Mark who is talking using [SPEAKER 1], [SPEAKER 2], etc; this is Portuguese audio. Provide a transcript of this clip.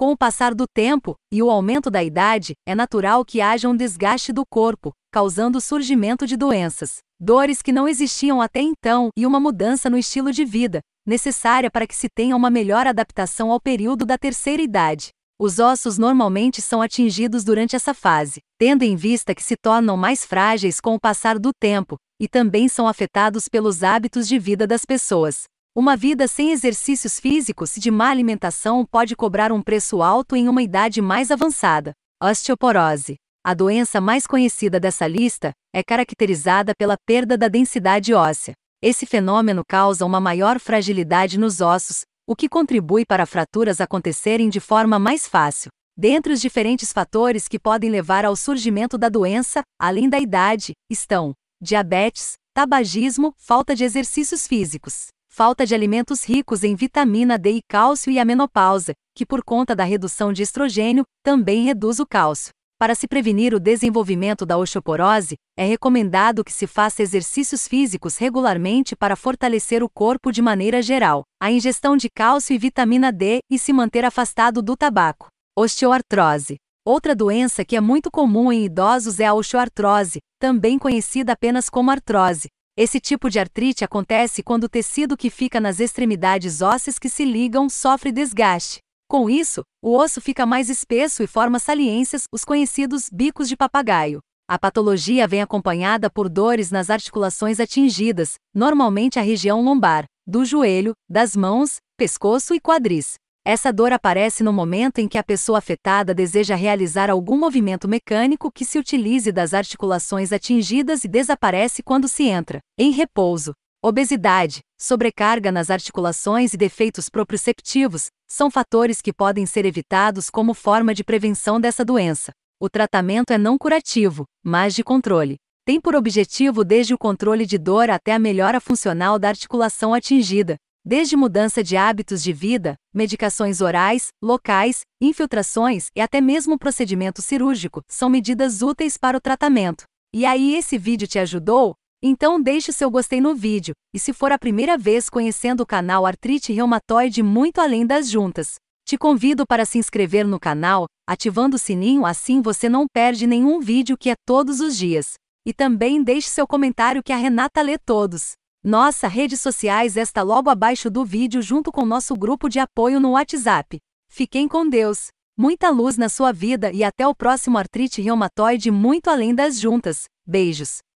[SPEAKER 1] Com o passar do tempo e o aumento da idade, é natural que haja um desgaste do corpo, causando o surgimento de doenças, dores que não existiam até então e uma mudança no estilo de vida, necessária para que se tenha uma melhor adaptação ao período da terceira idade. Os ossos normalmente são atingidos durante essa fase, tendo em vista que se tornam mais frágeis com o passar do tempo, e também são afetados pelos hábitos de vida das pessoas. Uma vida sem exercícios físicos e de má alimentação pode cobrar um preço alto em uma idade mais avançada. Osteoporose. A doença mais conhecida dessa lista é caracterizada pela perda da densidade óssea. Esse fenômeno causa uma maior fragilidade nos ossos, o que contribui para fraturas acontecerem de forma mais fácil. Dentre os diferentes fatores que podem levar ao surgimento da doença, além da idade, estão diabetes, tabagismo, falta de exercícios físicos falta de alimentos ricos em vitamina D e cálcio e a menopausa, que por conta da redução de estrogênio, também reduz o cálcio. Para se prevenir o desenvolvimento da osteoporose, é recomendado que se faça exercícios físicos regularmente para fortalecer o corpo de maneira geral, a ingestão de cálcio e vitamina D e se manter afastado do tabaco. Osteoartrose. Outra doença que é muito comum em idosos é a osteoartrose, também conhecida apenas como artrose, esse tipo de artrite acontece quando o tecido que fica nas extremidades ósseas que se ligam sofre desgaste. Com isso, o osso fica mais espesso e forma saliências, os conhecidos bicos de papagaio. A patologia vem acompanhada por dores nas articulações atingidas, normalmente a região lombar, do joelho, das mãos, pescoço e quadris. Essa dor aparece no momento em que a pessoa afetada deseja realizar algum movimento mecânico que se utilize das articulações atingidas e desaparece quando se entra em repouso. Obesidade, sobrecarga nas articulações e defeitos proprioceptivos são fatores que podem ser evitados como forma de prevenção dessa doença. O tratamento é não curativo, mas de controle. Tem por objetivo desde o controle de dor até a melhora funcional da articulação atingida, desde mudança de hábitos de vida, medicações orais, locais, infiltrações e até mesmo procedimento cirúrgico, são medidas úteis para o tratamento. E aí esse vídeo te ajudou? Então deixe seu gostei no vídeo, e se for a primeira vez conhecendo o canal Artrite Reumatoide muito além das juntas, te convido para se inscrever no canal, ativando o sininho assim você não perde nenhum vídeo que é todos os dias. E também deixe seu comentário que a Renata lê todos. Nossa redes sociais está logo abaixo do vídeo junto com nosso grupo de apoio no WhatsApp. Fiquem com Deus. Muita luz na sua vida e até o próximo artrite reumatoide muito além das juntas. Beijos.